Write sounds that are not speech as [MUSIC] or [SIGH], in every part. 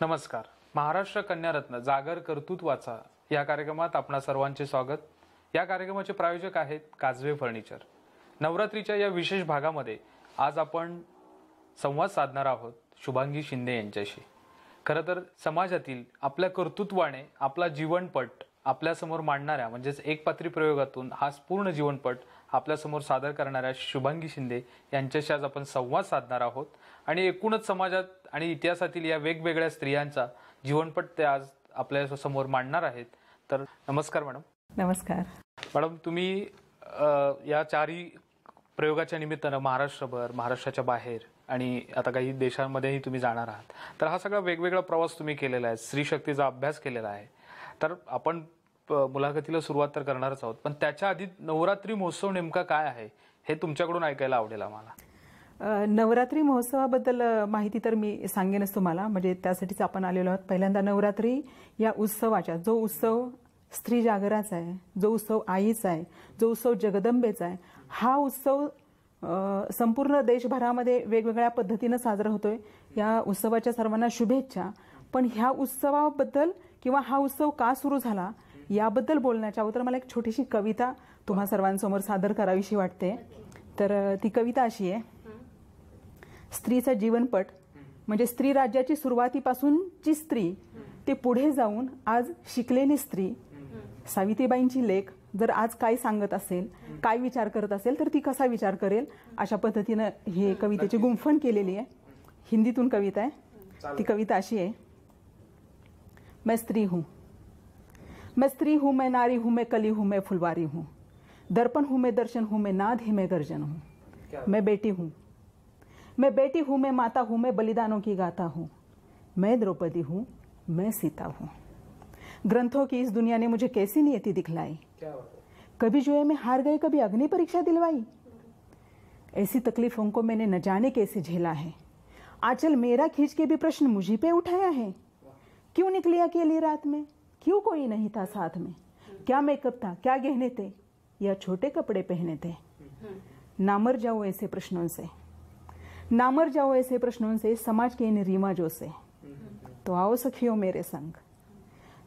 नमस्कार महाराष्ट्र कन्यारत्न जागर कर्तृत्वाचा या कार्यक्रमात आपणा सर्वांचे स्वागत या कार्यक्रमाचे प्रायोजक आहेत काजवे फर्निचर नवरात्रीच्या या विशेष भागामध्ये आज आपण संवाद साधणार आहोत शुभांगी शिंदे यांच्याशी खरं तर समाजातील आपल्या कर्तृत्वाने आपला जीवनपट आपल्यासमोर मांडणाऱ्या म्हणजेच एक पात्री प्रयोगातून हा पूर्ण जीवनपट आपल्यासमोर सादर करणाऱ्या शुभांगी शिंदे यांच्याशी आज आपण संवाद साधणार आहोत आणि एकूणच समाजात आणि इतिहासातील या वेगवेगळ्या स्त्रियांचा जीवनपट ते आज आपल्या समोर मांडणार आहेत तर नमस्कार मॅडम नमस्कार मॅडम तुम्ही या चारही प्रयोगाच्या निमित्तानं महाराष्ट्रभर महाराष्ट्राच्या बाहेर आणि आता काही देशांमध्येही तुम्ही जाणार आहात तर हा सगळा वेगवेगळा प्रवास तुम्ही केलेला आहे स्त्रीशक्तीचा अभ्यास केलेला आहे तर आपण मुलाखतीला सुरुवात तर करणारच आहोत पण त्याच्या आधी नवरात्री महोत्सव नेमका काय आहे हे तुमच्याकडून ऐकायला आवडेल आम्हाला नवरात्री महोत्सवाबद्दल माहिती तर मी सांगेनच तुम्हाला म्हणजे त्यासाठीच आपण आलेलो आहोत पहिल्यांदा नवरात्री या उत्सवाच्या जो उत्सव स्त्री जागराचा आहे जो उत्सव आईचा आहे जो उत्सव जगदंबेचा आहे हा उत्सव संपूर्ण देशभरामध्ये वेगवेगळ्या पद्धतीनं साजरा होतोय या उत्सवाच्या सर्वांना शुभेच्छा पण ह्या उत्सवाबद्दल किंवा हा उत्सव का सुरू झाला याबद्दल बोलण्याच्या अगोदर मला एक छोटीशी कविता तुम्हा सर्वांसमोर सादर करावीशी वाटते तर ती कविता अशी आहे स्त्रीचा जीवनपट म्हणजे स्त्री राज्याची सुरुवातीपासूनची स्त्री ते पुढे जाऊन आज शिकलेली स्त्री सावित्रीबाईंची लेख जर आज काय सांगत असेल काय विचार करत असेल तर ती कसा विचार करेल अशा पद्धतीनं हे कवितेची गुंफण केलेली आहे हिंदीतून कविता आहे ती कविता अशी आहे मैं स्त्री हूं मैं स्त्री हूं मैं नारी हूं मैं कली हूं मैं फुलवारी हूं दर्पण हूं मैं दर्शन हूं मैं नाद ही मैं गर्जन हूं मैं बेटी हूं मैं बेटी हूँ मैं माता हूँ मैं बलिदानों की गाता हूँ मैं द्रौपदी हूँ मैं सीता हूँ ग्रंथों की इस दुनिया ने मुझे कैसी नियति दिखलाई कभी जो है मैं हार गई कभी अग्नि परीक्षा दिलवाई ऐसी तकलीफों को मैंने न जाने कैसे झेला है आंचल मेरा खींच के भी प्रश्न मुझे पे उठाया है क्यों निकली अकेली रात में क्यों कोई नहीं था साथ में क्या मेकअप था क्या गहने थे या छोटे कपड़े पहने थे हम्म। ना मर जाऊं ऐसे प्रश्नों से नामर जाओ ऐसे प्रश्नों से समाज के इन रिवाजों से तो आओ सखियो मेरे संग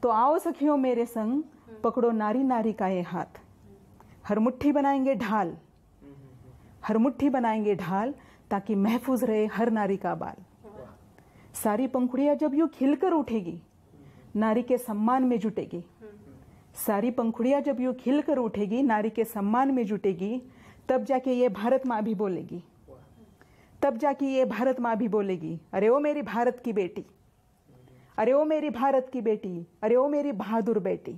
तो आओ सखियो मेरे संग पकड़ो नारी नारी का ये हाथ हर मुट्ठी बनाएंगे ढाल हर मुट्ठी बनाएंगे ढाल ताकि महफूज रहे हर नारी का बाल सारी पंखुड़िया जब यू खिलकर उठेगी नारी के सम्मान में जुटेगी सारी पंखुड़िया जब यू खिलकर उठेगी नारी के सम्मान में जुटेगी तब जाके ये भारत माँ भी बोलेगी तब जाके ये भारत माँ भी बोलेगी अरे ओ मेरी भारत की बेटी अरे ओ मेरी भारत की बेटी अरे ओ मेरी बहादूर बेटी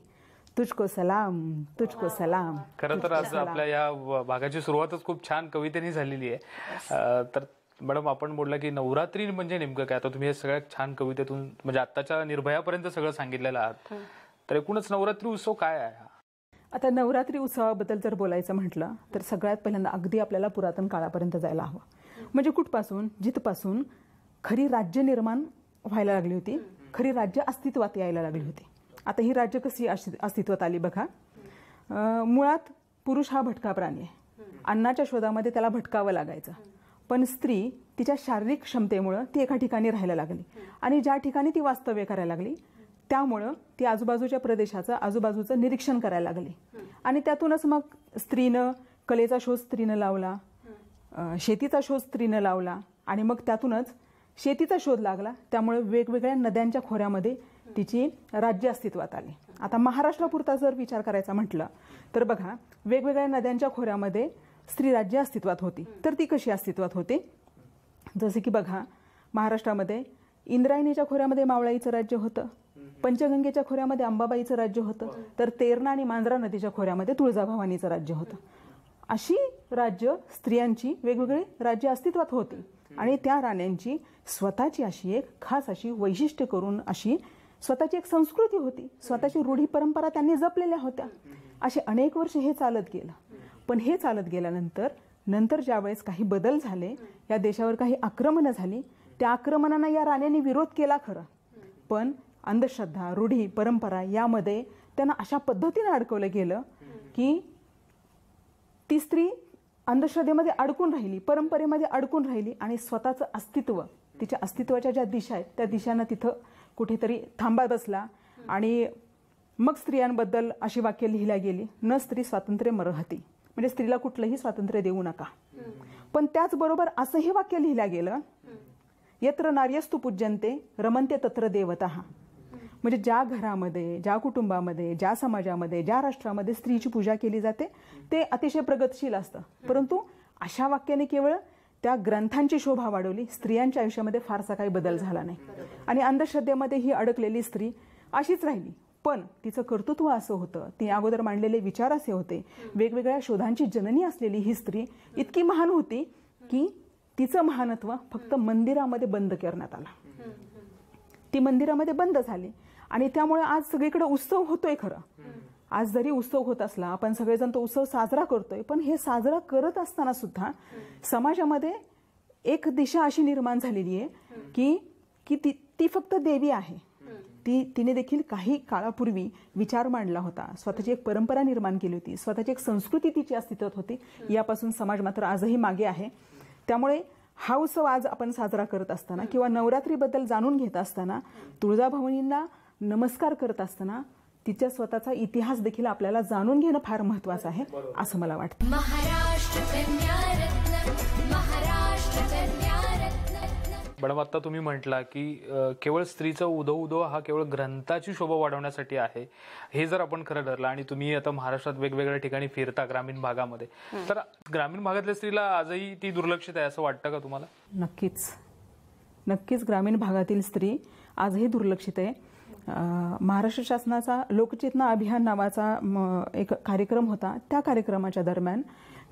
तुझको सलाम तुझको सलाम खरं तर आज आपल्या या भागाची सुरुवातच खूप छान कवितेने झालेली आहे तर मॅडम आपण बोलला की नवरात्री म्हणजे नेमकं काय आता तुम्ही हे सगळ्या छान कवितेतून म्हणजे आताच्या निर्भयापर्यंत सगळं सांगितलेलं आहात तर एकूणच नवरात्री उत्सव काय आहे आता नवरात्री उत्सवाबद्दल जर बोलायचं म्हटलं तर सगळ्यात पहिल्यांदा अगदी आपल्याला पुरातन काळापर्यंत जायला हवं म्हणजे कुठपासून जिथपासून खरी राज्य निर्माण व्हायला लागली होती खरी राज्य अस्तित्वात यायला लागली होती आता ही राज्य कशी अस्तित्वात आली बघा मुळात पुरुष हा भटका प्राणी आहे अन्नाच्या शोधामध्ये त्याला भटकावं लागायचं पण स्त्री तिच्या शारीरिक क्षमतेमुळं ती एका ठिकाणी राहायला लागली आणि ज्या ठिकाणी ती वास्तव्य करायला लागली त्यामुळं ती आजूबाजूच्या प्रदेशाचं आजूबाजूचं निरीक्षण करायला लागली आणि त्यातूनच मग स्त्रीनं कलेचा शोध स्त्रीनं लावला शेतीचा शोध स्त्रीनं लावला आणि मग त्यातूनच शेतीचा शोध लागला त्यामुळे वेगवेगळ्या नद्यांच्या खोऱ्यामध्ये तिची राज्य अस्तित्वात आली आता महाराष्ट्रापुरता जर विचार करायचा म्हटलं तर बघा वेगवेगळ्या नद्यांच्या खोऱ्यामध्ये स्त्री राज्य अस्तित्वात होती तर ती कशी अस्तित्वात होती जसे की बघा महाराष्ट्रामध्ये इंद्रायणीच्या खोऱ्यामध्ये मावळाईचं राज्य होतं पंचगंगेच्या खोऱ्यामध्ये अंबाबाईचं राज्य होतं तर तेरणा आणि मांजरा नदीच्या खोऱ्यामध्ये तुळजाभवानीचं राज्य होतं अशी राज्य स्त्रियांची वेगवेगळी राज्य अस्तित्वात होती आणि त्या राण्यांची स्वतःची अशी एक खास अशी वैशिष्ट्य करून अशी स्वतःची एक संस्कृती होती स्वतःची रूढी परंपरा त्यांनी जपलेल्या होत्या असे अनेक वर्ष हे चालत गेलं पण हे चालत गेल्यानंतर नंतर ज्यावेळेस काही बदल झाले या देशावर काही आक्रमणं झाली त्या आक्रमणांना या राण्यांनी विरोध केला खरं पण अंधश्रद्धा रूढी परंपरा यामध्ये त्यांना अशा पद्धतीनं अडकवलं गेलं की ती स्त्री अंधश्रद्धेमध्ये अडकून राहिली परंपरेमध्ये अडकून राहिली आणि स्वतःचं अस्तित्व तिच्या अस्तित्वाच्या ज्या दिशा आहेत त्या दिशांना तिथं कुठेतरी थांबा बसला आणि मग स्त्रियांबद्दल अशी वाक्य लिहिल्या गेली न स्त्री स्वातंत्र्य मरहती म्हणजे स्त्रीला कुठलंही स्वातंत्र्य देऊ नका पण त्याचबरोबर असंही वाक्य लिहिलं गेलं यत्र नार्यस्तु पूज्यंते रमंते तत्र देवता म्हणजे ज्या घरामध्ये ज्या कुटुंबामध्ये ज्या समाजामध्ये ज्या राष्ट्रामध्ये स्त्रीची पूजा केली जाते ते अतिशय प्रगतशील असतं परंतु अशा वाक्याने केवळ त्या ग्रंथांची शोभा वाढवली स्त्रियांच्या आयुष्यामध्ये फारसा काही बदल झाला नाही आणि अंधश्रद्धेमध्ये ही अडकलेली स्त्री अशीच राहिली पण तिचं कर्तृत्व असं होतं ती अगोदर मांडलेले विचार असे होते वेगवेगळ्या शोधांची जननी असलेली ही स्त्री इतकी महान होती की तिचं महानत्व फक्त मंदिरामध्ये बंद करण्यात आलं ती मंदिरामध्ये बंद झाली आणि त्यामुळे आज सगळीकडे उत्सव होतोय खरं आज जरी उत्सव होत असला आपण सगळेजण तो उत्सव साजरा करतोय पण हे साजरा करत असताना सुद्धा समाजामध्ये एक दिशा अशी निर्माण झालेली आहे की की ती ती फक्त देवी आहे ती तिने देखील काही काळापूर्वी विचार मांडला होता स्वतःची एक परंपरा निर्माण केली होती स्वतःची एक संस्कृती तिची अस्तित्वात होती यापासून समाज मात्र आजही मागे आहे त्यामुळे हा उत्सव आज आपण साजरा करत असताना किंवा नवरात्रीबद्दल जाणून घेत असताना तुळजाभवानींना नमस्कार करत असताना तिच्या स्वतःचा इतिहास देखील आपल्याला जाणून घेणं फार महत्वाचं आहे असं मला वाटतं पण आता तुम्ही म्हटला की केवळ स्त्रीचा उदो उदो हा केवळ ग्रंथाची शोभा वाढवण्यासाठी आहे हे जर आपण खरं ठरलं आणि तुम्ही आता महाराष्ट्रात वेगवेगळ्या ठिकाणी फिरता ग्रामीण भागामध्ये तर ग्रामीण भागातल्या स्त्रीला आजही ती दुर्लक्षित आहे असं वाटतं का तुम्हाला नक्कीच नक्कीच ग्रामीण भागातील स्त्री आजही दुर्लक्षित आहे महाराष्ट्र शासनाचा लोकचेतना अभियान नावाचा एक कार्यक्रम होता त्या कार्यक्रमाच्या दरम्यान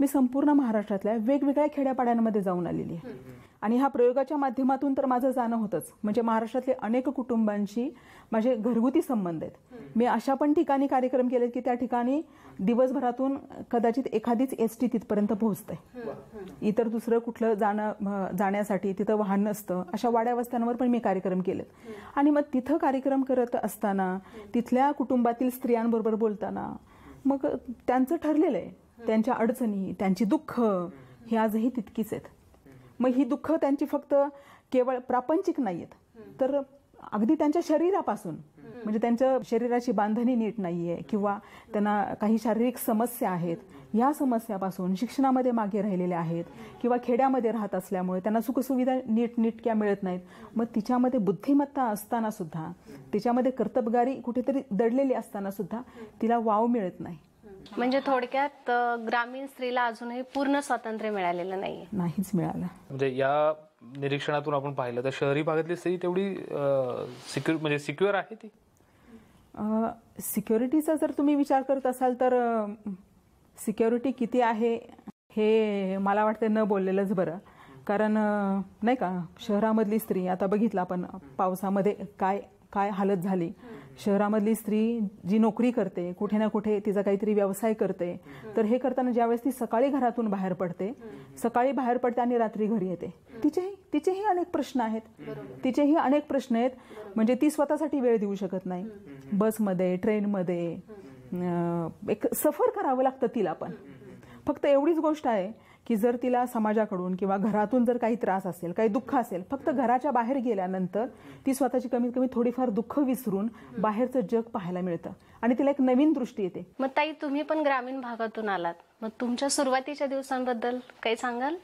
मी संपूर्ण महाराष्ट्रातल्या वेगवेगळ्या खेड्यापाड्यांमध्ये जाऊन आलेली आहे आणि ह्या प्रयोगाच्या माध्यमातून तर माझं जाणं होतंच म्हणजे महाराष्ट्रातले अनेक कुटुंबांशी माझे घरगुती संबंध आहेत मी अशा पण ठिकाणी कार्यक्रम केले की त्या ठिकाणी दिवसभरातून कदाचित एखादीच एस टी तिथपर्यंत पोहोचते इतर दुसरं कुठलं जाणं जाण्यासाठी तिथं वाहन नसतं अशा वाड्या वस्त्यांवर पण मी कार्यक्रम केलेत आणि मग तिथं कार्यक्रम करत असताना तिथल्या कुटुंबातील स्त्रियांबरोबर बोलताना मग त्यांचं ठरलेलं आहे त्यांच्या अडचणी त्यांची दुःख हे आजही तितकीच आहेत मग ही दुःख त्यांची फक्त केवळ प्रापंचिक नाही आहेत तर अगदी त्यांच्या शरीरापासून म्हणजे त्यांच्या शरीराची बांधणी नीट नाहीये किंवा त्यांना काही शारीरिक समस्या आहेत या समस्यापासून शिक्षणामध्ये मागे राहिलेल्या आहेत किंवा खेड्यामध्ये राहत असल्यामुळे त्यांना सुखसुविधा नीट नीटक्या मिळत नाहीत मग तिच्यामध्ये बुद्धिमत्ता असताना सुद्धा तिच्यामध्ये कर्तबगारी कुठेतरी दडलेली असताना सुद्धा तिला वाव मिळत नाही म्हणजे थोडक्यात ग्रामीण स्त्रीला अजूनही पूर्ण स्वातंत्र्य मिळालेलं नाही नाहीच मिळालं म्हणजे या निरीक्षणातून आपण पाहिलं तर शहरी भागातली स्त्री तेवढी म्हणजे सिक्युअर आहे ती सिक्युरिटीचा जर तुम्ही विचार करत असाल तर सिक्युरिटी किती आहे हे मला वाटतं न बोललेलंच बरं कारण नाही का शहरामधली स्त्री आता बघितलं आपण पावसामध्ये काय काय हालत झाली शहरामधली स्त्री जी नोकरी करते कुठे ना कुठे तिचा काहीतरी व्यवसाय करते तर हे करताना ज्यावेळेस ती सकाळी घरातून बाहेर पडते सकाळी बाहेर पडते आणि रात्री घरी येते तिचेही तिचेही अनेक प्रश्न आहेत तिचेही अनेक प्रश्न आहेत म्हणजे ती स्वतःसाठी वेळ देऊ शकत नाही बसमध्ये ट्रेनमध्ये एक सफर करावं लागतं तिला पण फक्त एवढीच गोष्ट आहे की जर तिला समाजाकडून किंवा घरातून जर काही त्रास असेल काही दुःख असेल फक्त घराच्या बाहेर गेल्यानंतर ती स्वतःची कमीत कमी थोडीफार दुःख विसरून बाहेरचं जग पाहायला मिळतं आणि तिला एक नवीन दृष्टी येते मग ताई तुम्ही पण ग्रामीण भागातून आलात मग तुमच्या सुरुवातीच्या दिवसांबद्दल काही सांगाल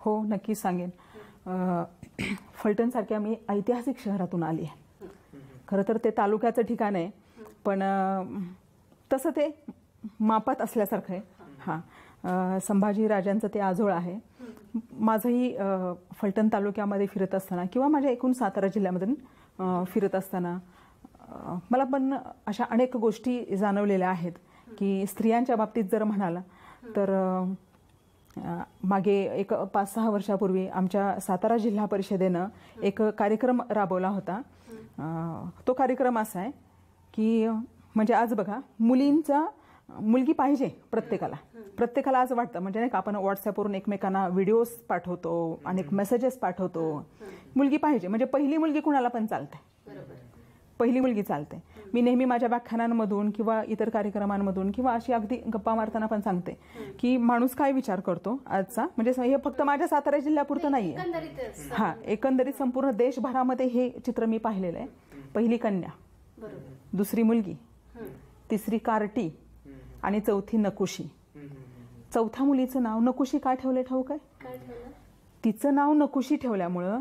हो नक्की सांगेन [CLEARS THROAT] फलटण सारख्या मी ऐतिहासिक शहरातून आली आहे खरं तर ते तालुक्याचं ठिकाण आहे पण तसं ते मापात असल्यासारखं आहे हां संभाजीराजांचं ते आजोळ आहे माझंही फलटण तालुक्यामध्ये फिरत असताना किंवा माझ्या एकूण सातारा जिल्ह्यामधून फिरत असताना मला पण अशा अनेक गोष्टी जाणवलेल्या आहेत की स्त्रियांच्या बाबतीत जर म्हणाल तर मागे एक पाच सहा वर्षापूर्वी आमच्या सातारा जिल्हा परिषदेनं एक कार्यक्रम राबवला होता तो कार्यक्रम असा आहे की म्हणजे आज बघा मुलींचा मुलगी पाहिजे प्रत्येकाला प्रत्येकाला असं वाटतं म्हणजे नाही का आपण व्हॉट्सअपवरून एकमेकांना व्हिडिओज पाठवतो अनेक मेसेजेस पाठवतो मुलगी पाहिजे म्हणजे पहिली मुलगी कुणाला पण चालते पहिली मुलगी चालते मी नेहमी माझ्या व्याख्यानांमधून किंवा इतर कार्यक्रमांमधून किंवा अशी अगदी गप्पा मारताना पण सांगते की माणूस काय विचार करतो आजचा म्हणजे हे फक्त माझ्या सातारा जिल्ह्यापुरतं नाही आहे हां एकंदरीत संपूर्ण देशभरामध्ये हे चित्र मी पाहिलेलं आहे पहिली कन्या दुसरी मुलगी तिसरी कार्टी आणि चौथी नकुशी चौथ्या मुलीचं नाव नकुशी का ठेवलंय ठाऊक काय तिचं नाव नकुशी ठेवल्यामुळं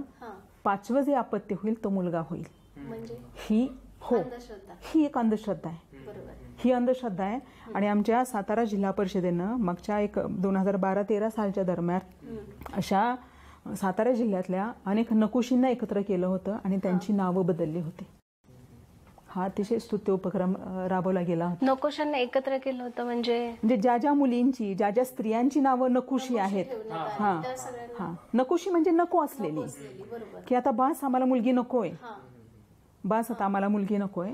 पाचवं जे आपत्य होईल तो मुलगा होईल म्हणजे? ही हो ही एक अंधश्रद्धा आहे ही अंधश्रद्धा आहे आणि आमच्या सातारा जिल्हा परिषदेनं मागच्या एक दोन हजार बारा तेरा सालच्या दरम्यान अशा सातारा जिल्ह्यातल्या अनेक नकुशींना एकत्र केलं होतं आणि त्यांची नावं बदलली होती हा अतिशय स्तुत्य उपक्रम राबवला गेला नकोशांना एकत्र केलं होतं म्हणजे म्हणजे ज्या ज्या मुलींची ज्या ज्या स्त्रियांची नावं नकुशी आहेत हा हा नकुशी म्हणजे नको असलेली की आता बास आम्हाला मुलगी नकोय बास आता आम्हाला मुलगी नकोय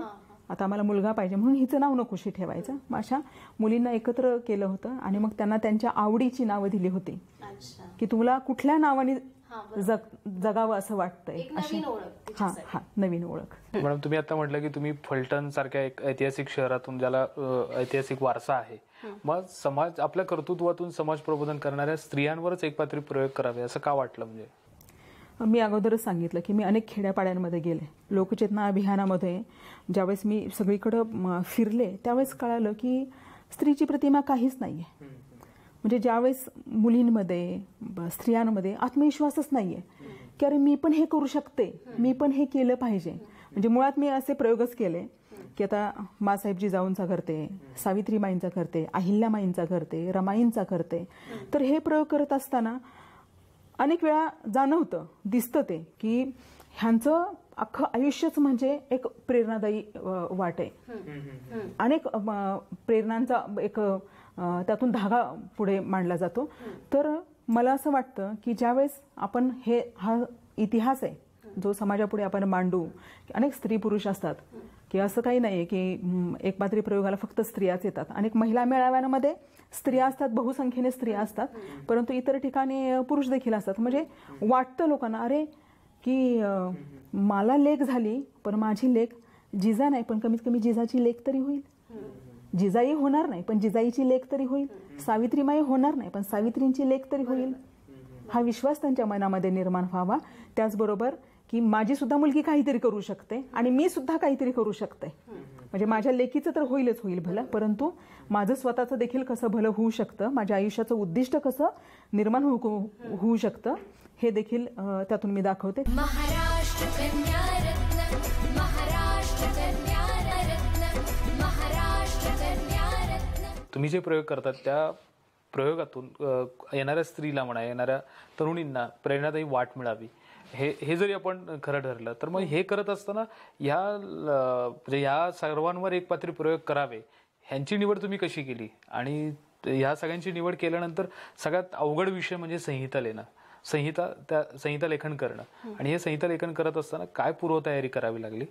आता आम्हाला मुलगा पाहिजे म्हणून हिचं नाव नकोशी ठेवायचं मग अशा मुलींना एकत्र केलं होतं आणि मग त्यांना त्यांच्या आवडीची नावं दिली होती की तुम्हाला कुठल्या नावाने जग जगावं असं वाटतंय अशी हा नवीन ओळख मॅडम तुम्ही आता म्हटलं की तुम्ही फलटण सारख्या एक ऐतिहासिक शहरातून ज्याला ऐतिहासिक वारसा आहे मग समाज आपल्या कर्तृत्वातून समाज प्रबोधन करणाऱ्या स्त्रियांवरच एक पात्री प्रयोग करावे असं का वाटलं म्हणजे मी अगोदरच सांगितलं की मी अनेक खेड्यापाड्यांमध्ये गेले लोकचेतना अभियानामध्ये ज्यावेळेस मी सगळीकडं फिरले त्यावेळेस कळालं की स्त्रीची प्रतिमा काहीच नाहीये म्हणजे ज्यावेळेस मुलींमध्ये स्त्रियांमध्ये आत्मविश्वासच नाहीये की अरे मी पण हे करू शकते मी पण हे केलं पाहिजे म्हणजे मुळात मी असे प्रयोगच केले की आता मासाहेबजी जाऊनचा करते सावित्री माईंचा करते अहिल्या माईंचा करते रमाईंचा करते तर हे प्रयोग करत असताना अनेक वेळा जाणवतं दिसतं ते की ह्यांचं अख्खं आयुष्यच म्हणजे एक प्रेरणादायी वाट आहे अनेक प्रेरणांचा एक त्यातून धागा पुढे मांडला जातो तर मला असं वाटतं की ज्यावेळेस आपण हे हा इतिहास आहे जो समाजापुढे आपण मांडू अनेक स्त्री पुरुष असतात की असं काही नाही आहे की एकमात्री प्रयोगाला फक्त स्त्रियाच येतात अनेक महिला मेळाव्यांमध्ये स्त्रिया असतात बहुसंख्येने स्त्रिया असतात परंतु इतर ठिकाणी पुरुष देखील असतात म्हणजे वाटतं लोकांना अरे की मला लेख झाली पण माझी लेख जिजा नाही पण कमीत कमी जिजाची लेख तरी होईल जिजाई होणार नाही पण जिजाईची लेख तरी होईल सावित्रीमाई होणार नाही पण सावित्रींची लेख तरी होईल हा विश्वास त्यांच्या मनामध्ये निर्माण व्हावा त्याचबरोबर की माझी सुद्धा मुलगी काहीतरी करू शकते आणि मी सुद्धा काहीतरी करू शकते म्हणजे माझ्या लेकीचं तर होईलच होईल भलं परंतु माझं स्वतःचं देखील कसं भलं होऊ शकतं माझ्या आयुष्याचं उद्दिष्ट कसं निर्माण होऊ होऊ शकतं हे देखील त्यातून मी दाखवते महाराष्ट्र तुम्ही जे प्रयोग करतात त्या प्रयोगातून येणाऱ्या स्त्रीला म्हणा येणाऱ्या तरुणींना प्रेरणादायी वाट मिळावी हे हे जरी आपण खरं ठरलं तर मग हे करत असताना ह्या म्हणजे ह्या सर्वांवर एक पात्री प्रयोग करावे ह्यांची निवड तुम्ही कशी केली आणि ह्या सगळ्यांची निवड केल्यानंतर सगळ्यात अवघड विषय म्हणजे संहिता लेणं संहिता त्या संहिता लेखन करणं आणि हे संहिता लेखन करत असताना काय पूर्वतयारी करावी लागली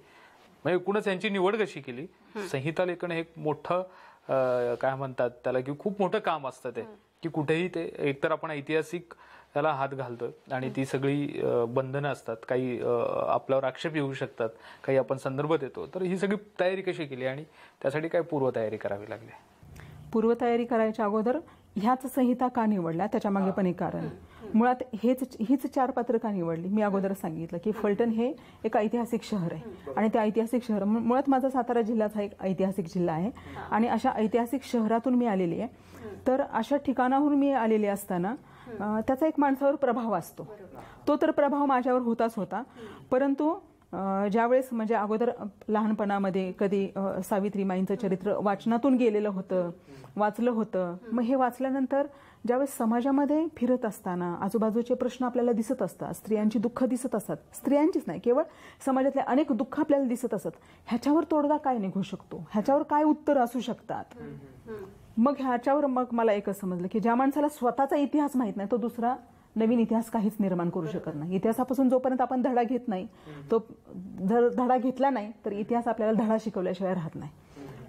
म्हणजे एकूणच यांची निवड कशी केली संहिता लेखन हे एक मोठं काय म्हणतात त्याला की खूप मोठं काम असतं ते की कुठेही ते एकतर आपण ऐतिहासिक त्याला हात घालतो आणि ती सगळी बंधनं असतात काही आपल्यावर आक्षेप येऊ शकतात काही आपण संदर्भ देतो तर ही सगळी तयारी कशी केली आणि त्यासाठी काय पूर्वतयारी करावी लागली पूर्वतयारी करायच्या अगोदर ह्याच संहिता का निवडल्या त्याच्या मागे पण एक कारण मुळात हेच हीच चार पात्र का निवडली मी अगोदर सांगितलं की फलटण हे एक ऐतिहासिक शहर आहे आणि त्या ऐतिहासिक शहर मुळात माझा सातारा जिल्ह्याचा एक ऐतिहासिक जिल्हा आहे आणि अशा ऐतिहासिक शहरातून मी आलेली आहे तर अशा ठिकाणाहून मी आलेली असताना त्याचा एक माणसावर प्रभाव असतो तो तर प्रभाव माझ्यावर होताच होता परंतु ज्यावेळेस म्हणजे अगोदर लहानपणामध्ये कधी माईंचं चरित्र वाचनातून गेलेलं होतं वाचलं होतं मग हे वाचल्यानंतर ज्यावेळेस समाजामध्ये फिरत असताना आजूबाजूचे प्रश्न आपल्याला दिसत असतात स्त्रियांची दुःख दिसत असतात स्त्रियांचीच नाही केवळ समाजातले अनेक दुःख आपल्याला दिसत असत ह्याच्यावर तोडगा काय निघू शकतो ह्याच्यावर काय उत्तर असू शकतात मग ह्याच्यावर मग मला एकच समजलं की ज्या माणसाला स्वतःचा इतिहास माहीत नाही तो दुसरा नवीन इतिहास काहीच निर्माण करू शकत नाही इतिहासापासून जोपर्यंत आपण धडा घेत नाही तो जर धडा घेतला नाही तर इतिहास आपल्याला धडा शिकवल्याशिवाय राहत नाही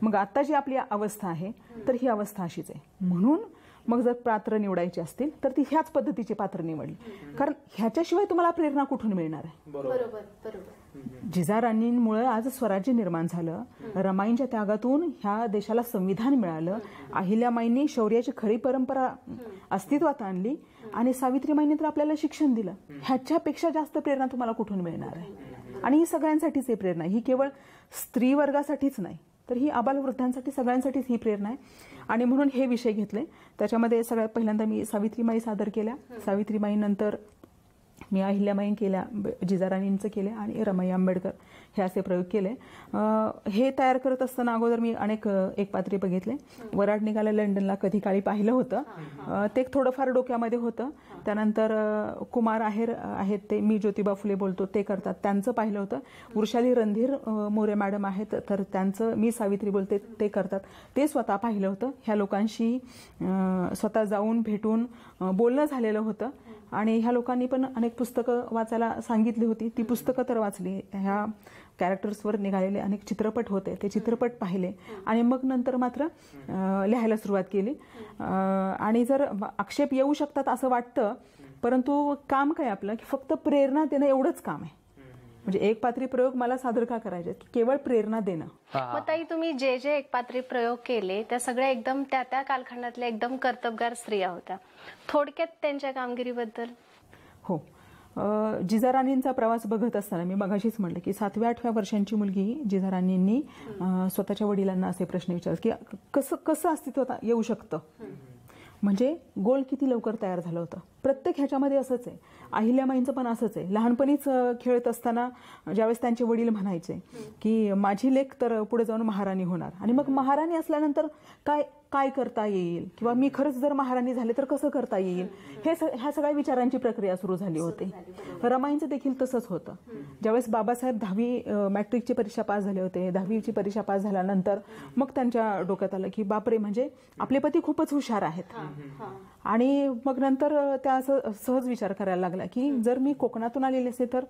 मग आता जी आपली अवस्था आहे तर ही अवस्था अशीच आहे म्हणून मग जर पात्र निवडायची असतील तर ती ह्याच पद्धतीची पात्र निवडली कारण ह्याच्याशिवाय तुम्हाला प्रेरणा कुठून मिळणार आहे बरोबर बरोबर जिजाराणींमुळे आज स्वराज्य निर्माण झालं रमाईंच्या त्यागातून ह्या देशाला संविधान मिळालं अहिल्याबाईंनी शौर्याची खरी परंपरा अस्तित्वात आणली आणि सावित्रीबाईंनी तर आपल्याला शिक्षण दिलं ह्याच्यापेक्षा जास्त प्रेरणा तुम्हाला कुठून मिळणार आहे आणि ही सगळ्यांसाठीच ही प्रेरणा ही केवळ स्त्री वर्गासाठीच नाही तर ही आबालवृद्धांसाठी सगळ्यांसाठीच ही प्रेरणा आहे आणि म्हणून हे विषय घेतले त्याच्यामध्ये सगळ्यात पहिल्यांदा मी सावित्रीमाई सादर केल्या सावित्रीमाईनंतर मी अहिल्यामाईन केल्या जिजाराणींचं केलं आणि रमाई आंबेडकर हे असे प्रयोग केले हे तयार करत असताना अगोदर मी अनेक एक पात्री बघितले वराड निघाल्या लंडनला कधी काळी पाहिलं होतं ते थोडंफार डोक्यामध्ये होतं त्यानंतर कुमार आहेर आहेत ते मी ज्योतिबा फुले बोलतो ते करतात त्यांचं पाहिलं होतं वृषाली रणधीर मोरे मॅडम आहेत तर त्यांचं मी सावित्री बोलते ते करतात ते स्वतः पाहिलं होतं ह्या लोकांशी स्वतः जाऊन भेटून बोलणं झालेलं होतं आणि ह्या लोकांनी पण अनेक पुस्तकं वाचायला सांगितली होती ती पुस्तकं तर वाचली ह्या कॅरेक्टर्सवर निघालेले अनेक चित्रपट होते ते चित्रपट पाहिले आणि मग नंतर मात्र लिहायला सुरुवात केली आणि जर आक्षेप येऊ शकतात असं वाटतं परंतु काम काय आपलं की फक्त प्रेरणा देणं एवढंच काम आहे म्हणजे एक पात्री प्रयोग मला सादर का करायचे की केवळ प्रेरणा देणं मग ताई तुम्ही जे जे एक पात्री प्रयोग केले त्या सगळ्या एकदम त्या त्या कालखंडातल्या एकदम कर्तबगार स्त्रिया होत्या थोडक्यात त्यांच्या कामगिरीबद्दल हो जिजाराणींचा प्रवास बघत असताना मी मगाशीच म्हटलं की सातव्या आठव्या वर्षांची मुलगी जिजाराणींनी स्वतःच्या वडिलांना असे प्रश्न विचारले की कसं कसं अस्तित्वात येऊ शकतं म्हणजे गोल किती लवकर तयार झालं होतं प्रत्येक ह्याच्यामध्ये असंच आहे अहिल्यामाईंचं पण असंच आहे लहानपणीच खेळत असताना ज्यावेळेस त्यांचे वडील म्हणायचे की माझी लेख तर पुढे जाऊन महाराणी होणार आणि मग महाराणी असल्यानंतर काय काय करता येईल किंवा मी खरंच जर महाराणी झाले तर कसं करता येईल हे ह्या सगळ्या विचारांची प्रक्रिया सुरू झाली होती रमाईंचं देखील तसंच होतं ज्यावेळेस बाबासाहेब दहावी मॅट्रिकची परीक्षा पास झाले होते दहावीची परीक्षा पास झाल्यानंतर मग त्यांच्या डोक्यात आलं की बापरे म्हणजे आपले पती खूपच हुशार आहेत आणि मग नंतर त्या मला असं सहज विचार करायला लागला की जर मी कोकणातून आलेले असते तर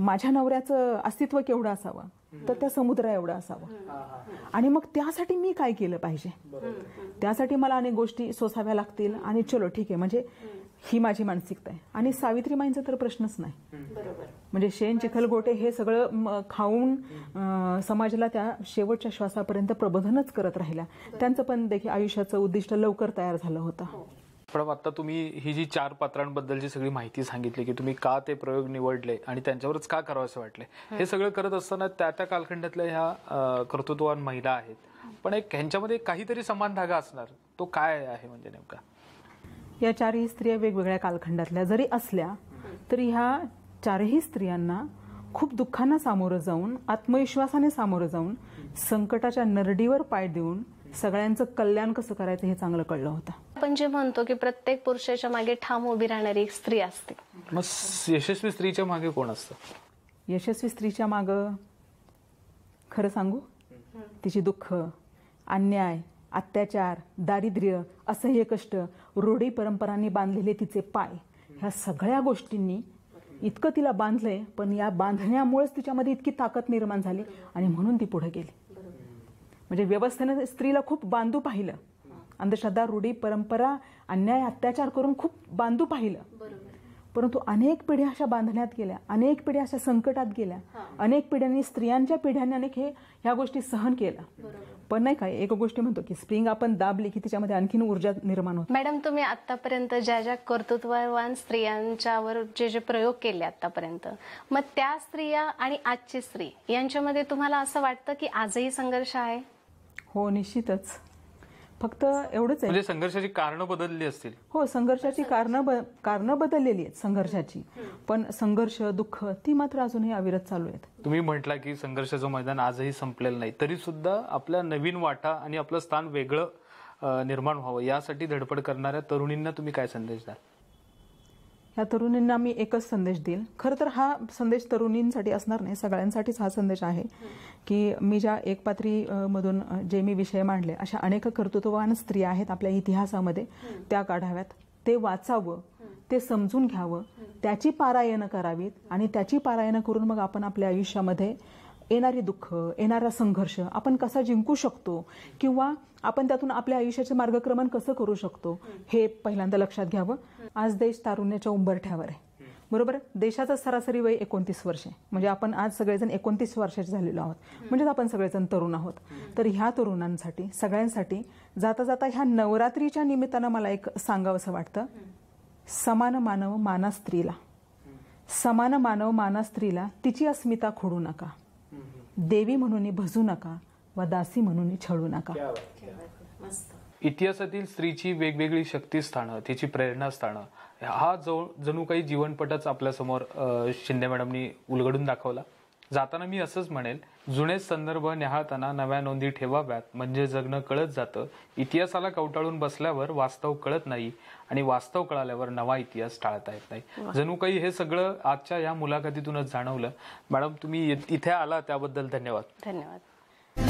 माझ्या नवऱ्याचं अस्तित्व केवढं असावं तर त्या समुद्र एवढं असावं आणि मग त्यासाठी मी काय केलं पाहिजे त्यासाठी मला अनेक गोष्टी सोसाव्या लागतील आणि चलो ठीक आहे म्हणजे ही माझी मानसिकता आहे आणि सावित्रीबाईंचा तर प्रश्नच नाही म्हणजे शेण चिखलगोटे हे सगळं खाऊन समाजाला त्या शेवटच्या श्वासापर्यंत प्रबोधनच करत राहिल्या त्यांचं पण देखील आयुष्याचं उद्दिष्ट लवकर तयार झालं होतं हो. पण आता तुम्ही ही जी चार पात्रांबद्दलची सगळी माहिती सांगितली की तुम्ही का ते प्रयोग निवडले आणि त्यांच्यावरच का करावं असं वाटले हे सगळं करत असताना त्या त्या कालखंडातल्या ह्या कर्तृत्ववान महिला आहेत पण एक ह्यांच्यामध्ये काहीतरी समान धागा असणार तो काय आहे म्हणजे नेमका या चारही स्त्रिया वेगवेगळ्या कालखंडातल्या जरी असल्या तरी ह्या चारही स्त्रियांना खूप दुःखांना सामोरं जाऊन आत्मविश्वासाने सामोरं जाऊन संकटाच्या नरडीवर पाय देऊन सगळ्यांचं कल्याण कसं करायचं हे चांगलं कळलं होतं आपण जे म्हणतो की प्रत्येक पुरुषाच्या मागे ठाम उभी राहणारी एक स्त्री असते मग यशस्वी स्त्रीच्या मागे कोण असत यशस्वी स्त्रीच्या माग खरं सांगू तिची दुःख अन्याय अत्याचार दारिद्र्य असह्य कष्ट रूढी परंपरांनी बांधलेले तिचे पाय ह्या सगळ्या गोष्टींनी इतकं तिला बांधलंय पण या बांधण्यामुळेच तिच्यामध्ये इतकी ताकद निर्माण झाली आणि म्हणून ती पुढे गेली म्हणजे व्यवस्थेने स्त्रीला खूप बांधू पाहिलं अंधश्रद्धा रूढी परंपरा अन्याय अत्याचार करून खूप बांधू पाहिलं परंतु अनेक पिढ्या अशा बांधण्यात गेल्या अनेक पिढ्या अशा संकटात गेल्या अनेक पिढ्यांनी स्त्रियांच्या पिढ्यांनी अनेक हे ह्या गोष्टी सहन केल्या पण नाही काय एक गोष्ट म्हणतो की स्प्रिंग आपण दाबली की त्याच्यामध्ये आणखीन ऊर्जा निर्माण होते मॅडम तुम्ही आतापर्यंत ज्या ज्या कर्तृत्ववान स्त्रियांच्यावर जे जे प्रयोग केले आतापर्यंत मग त्या स्त्रिया आणि आजची स्त्री यांच्यामध्ये तुम्हाला असं वाटतं की आजही संघर्ष आहे हो निश्चितच फक्त एवढंच आहे म्हणजे संघर्षाची कारणं बदलली असतील हो संघर्षाची कारणं कारण कारणं बदललेली आहेत संघर्षाची पण संघर्ष दुःख ती मात्र अजूनही अविरत चालू आहेत तुम्ही म्हटला की संघर्षाचं मैदान आजही संपलेलं नाही तरी सुद्धा आपला नवीन वाटा आणि आपलं स्थान वेगळं निर्माण व्हावं यासाठी धडपड करणाऱ्या तरुणींना तुम्ही काय संदेश द्याल या तरुणींना मी एकच संदेश देईल खरं तर हा संदेश तरुणींसाठी असणार नाही सगळ्यांसाठीच हा संदेश आहे की मी ज्या एकपात्री मधून जे मी विषय मांडले अशा अनेक कर्तृत्ववान स्त्रिया आहेत आपल्या इतिहासामध्ये त्या काढाव्यात ते वाचावं ते समजून घ्यावं त्याची पारायणं करावीत आणि त्याची पारायणं करून मग आपण आपल्या आयुष्यामध्ये येणारी दुःख येणारा संघर्ष आपण कसा जिंकू शकतो किंवा आपण त्यातून आपल्या आयुष्याचे मार्गक्रमण कसं करू शकतो हे पहिल्यांदा लक्षात घ्यावं आज देश तारुण्याच्या उंबरठ्यावर आहे बरोबर देशाचा सरासरी वय एकोणतीस वर्षे म्हणजे आपण आज सगळेजण एकोणतीस वर्षाचे झालेलो आहोत म्हणजेच आपण सगळेजण तरुण आहोत तर ह्या तरुणांसाठी सगळ्यांसाठी जाता जाता ह्या नवरात्रीच्या निमित्तानं मला एक असं वाटतं समान मानव माना स्त्रीला समान मानव माना स्त्रीला तिची अस्मिता खोडू नका देवी म्हणून भजू नका व दासी म्हणून छळू नका इतिहासातील स्त्रीची वेगवेगळी शक्तीस्थानं तिची प्रेरणा स्थानं हा जो जणू काही जीवनपटच आपल्या समोर शिंदे मॅडमनी उलगडून दाखवला जाताना मी असंच म्हणेल जुने संदर्भ न्याहाळताना नव्या नोंदी ठेवाव्यात म्हणजे जगणं कळत जातं इतिहासाला कवटाळून बसल्यावर वास्तव कळत नाही आणि वास्तव कळाल्यावर नवा इतिहास टाळता येत नाही जणू काही हे सगळं आजच्या या मुलाखतीतूनच जाणवलं मॅडम तुम्ही इथे आला त्याबद्दल धन्यवाद धन्यवाद